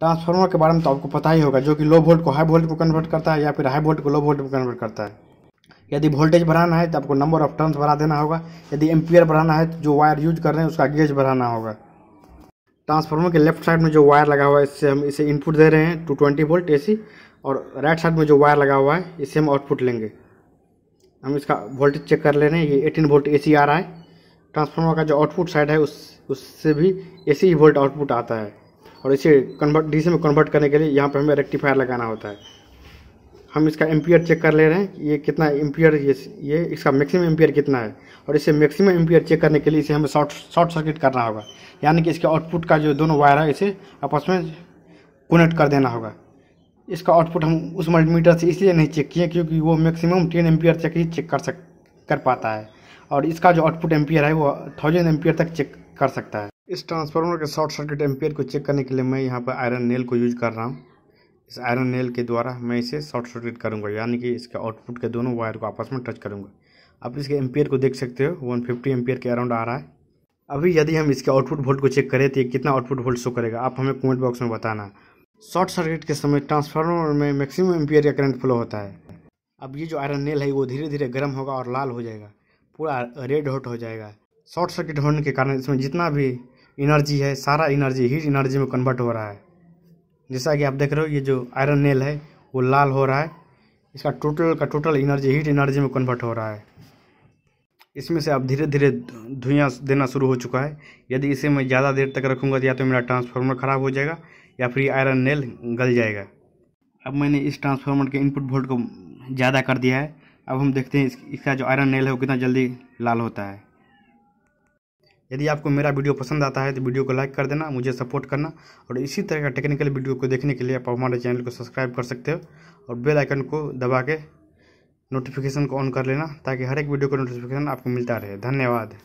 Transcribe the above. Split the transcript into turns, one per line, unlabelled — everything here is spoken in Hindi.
ट्रांसफार्मर के बारे में तो आपको पता ही होगा जो कि लो वोल्ट को हाई वोल्ट में कन्वर्ट करता है या फिर हाई वोल्ट को लो वोल्ट में कन्वर्ट करता है यदि वोल्टेज बढ़ाना है तो आपको नंबर ऑफ टर्न्स बढ़ा देना होगा यदि एम्पियर बढ़ाना है तो जो वायर यूज कर रहे हैं उसका गेज बढ़ाना होगा ट्रांसफार्मर के लेफ्ट साइड में जो वायर लगा हुआ है इससे हम इसे इनपुट दे रहे हैं टू ट्वेंटी वोल्ट ए और राइट साइड में जो वायर लगा हुआ है इससे हम आउटपुट लेंगे हम इसका वोल्टेज चेक कर ले रहे हैं ये एटीन वोल्ट ए आ रहा है ट्रांसफार्मर का जो आउटपुट साइड है उस उससे भी ए वोल्ट आउटपुट आता है और इसे कन्वर्ट डीसी में कन्वर्ट करने के लिए यहाँ पर हमें रेक्टिफायर लगाना होता है हम इसका एम्पियर चेक कर ले रहे हैं ये कितना एम्पियर ये ये इसका मैक्सिमम एम्पियर कितना है और इसे मैक्सिमम एम्पियर चेक करने के लिए इसे हमें शॉर्ट शॉर्ट सर्किट करना होगा यानी कि इसके आउटपुट का जो दोनों वायर है इसे आपस में कनेक्ट कर देना होगा इसका आउटपुट हम उस मल्टीमीटर से इसलिए नहीं चेक किए क्योंकि वो मैक्सिमम टेन एम्पियर तक ही चेक कर सक कर पाता है और इसका जो आउटपुट एम्पियर है वो थाउजेंड एम्पियर तक चेक कर सकता है इस ट्रांसफार्मर के शॉर्ट सर्किट एम्पेयर को चेक करने के लिए मैं यहाँ पर आयरन नेल को यूज कर रहा हूँ इस आयरन नेल के द्वारा मैं इसे शॉर्ट सर्किट करूँगा यानी कि इसके आउटपुट के दोनों वायर को आपस में टच करूँगा आप इसके एम्पेयर को देख सकते हो वन फिफ्टी एम्पेयर के अराउंड आ रहा है अभी यदि हम इसके आउटपुट वोल्ट को चेक करें तो ये कितना आउटपुट वोल्ट शो करेगा आप हमें कमेंट बॉक्स में बताना शॉर्ट सर्किट के समय ट्रांसफार्मर में मैक्सिमम एम्पियर का करंट फ्लो होता है अब ये जो आयरन नेल है वो धीरे धीरे गर्म होगा और लाल हो जाएगा पूरा रेड हॉट हो जाएगा शॉर्ट सर्किट होने के कारण इसमें जितना भी इनर्जी है सारा इनर्जी हीट एनर्जी में कन्वर्ट हो रहा है जैसा कि आप देख रहे हो ये जो आयरन नेल है वो लाल हो रहा है इसका टोटल का टोटल इनर्जी हीट एनर्जी में कन्वर्ट हो रहा है इसमें से अब धीरे धीरे धुआं देना शुरू हो चुका है यदि इसे मैं ज़्यादा देर तक रखूँगा तो या तो मेरा ट्रांसफार्मर ख़राब हो जाएगा या फिर आयरन नेल गल जाएगा अब मैंने इस ट्रांसफार्मर के इनपुट वोल्ट को ज़्यादा कर दिया है अब हम देखते हैं इसका जो आयरन नेल है वो कितना जल्दी लाल होता है यदि आपको मेरा वीडियो पसंद आता है तो वीडियो को लाइक कर देना मुझे सपोर्ट करना और इसी तरह का टेक्निकल वीडियो को देखने के लिए आप हमारे चैनल को सब्सक्राइब कर सकते हो और बेल आइकन को दबा के नोटिफिकेशन को ऑन कर लेना ताकि हर एक वीडियो का नोटिफिकेशन आपको मिलता रहे धन्यवाद